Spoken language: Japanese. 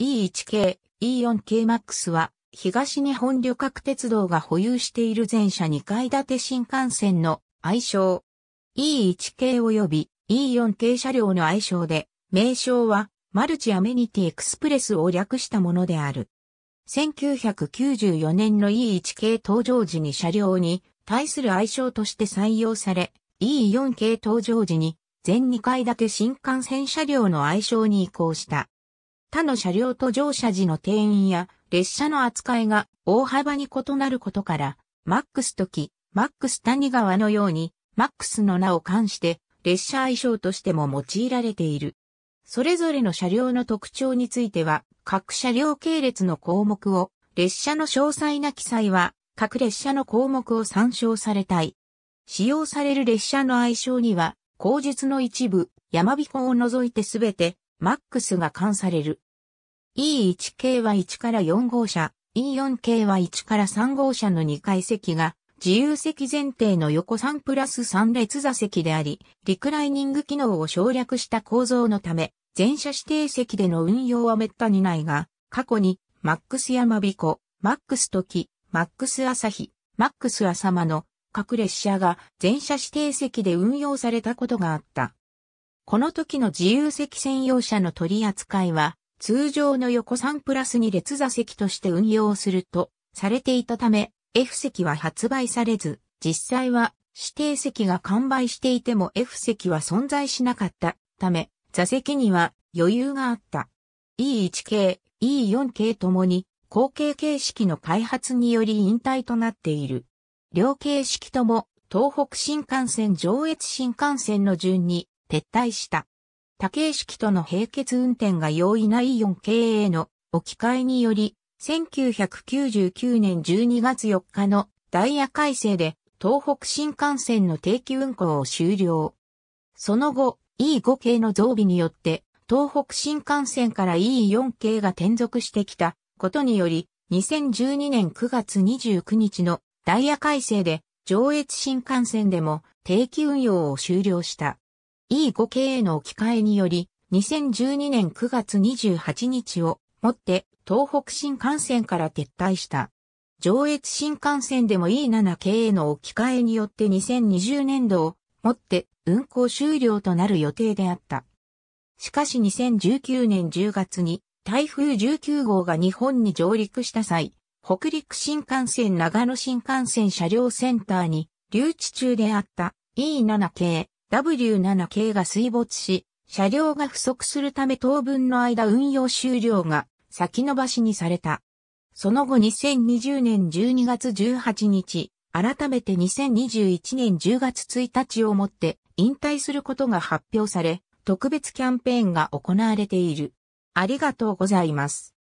E1 系、E4 系 MAX は、東日本旅客鉄道が保有している全車2階建て新幹線の愛称。E1 系及び E4 系車両の愛称で、名称は、マルチアメニティエクスプレスを略したものである。1994年の E1 系登場時に車両に対する愛称として採用され、E4 系登場時に全2階建て新幹線車両の愛称に移行した。他の車両と乗車時の定員や列車の扱いが大幅に異なることから、マックス時、マックス谷川のように、マックスの名を冠して、列車愛称としても用いられている。それぞれの車両の特徴については、各車両系列の項目を、列車の詳細な記載は、各列車の項目を参照されたい。使用される列車の愛称には、口述の一部、山彦を除いてすべて、マックスが関される。E1 系は1から4号車、E4 系は1から3号車の2階席が、自由席前提の横3プラス3列座席であり、リクライニング機能を省略した構造のため、全車指定席での運用は滅多にないが、過去に、マックス山彦、マックス時、マックス朝日、マックス朝間の各列車が全車指定席で運用されたことがあった。この時の自由席専用車の取り扱いは、通常の横3プラス2列座席として運用すると、されていたため、F 席は発売されず、実際は指定席が完売していても F 席は存在しなかったため、座席には余裕があった。E1 系、E4 系ともに、後継形式の開発により引退となっている。両形式とも、東北新幹線上越新幹線の順に撤退した。多形式との並結運転が容易な E4K への置き換えにより、1999年12月4日のダイヤ改正で東北新幹線の定期運行を終了。その後、E5 系の増備によって東北新幹線から E4 系が転属してきたことにより、2012年9月29日のダイヤ改正で上越新幹線でも定期運用を終了した。E5 系への置き換えにより、2012年9月28日をもって東北新幹線から撤退した。上越新幹線でも E7 系への置き換えによって2020年度をもって運行終了となる予定であった。しかし2019年10月に台風19号が日本に上陸した際、北陸新幹線長野新幹線車両センターに留置中であった E7 系 W7 k が水没し、車両が不足するため当分の間運用終了が先延ばしにされた。その後2020年12月18日、改めて2021年10月1日をもって引退することが発表され、特別キャンペーンが行われている。ありがとうございます。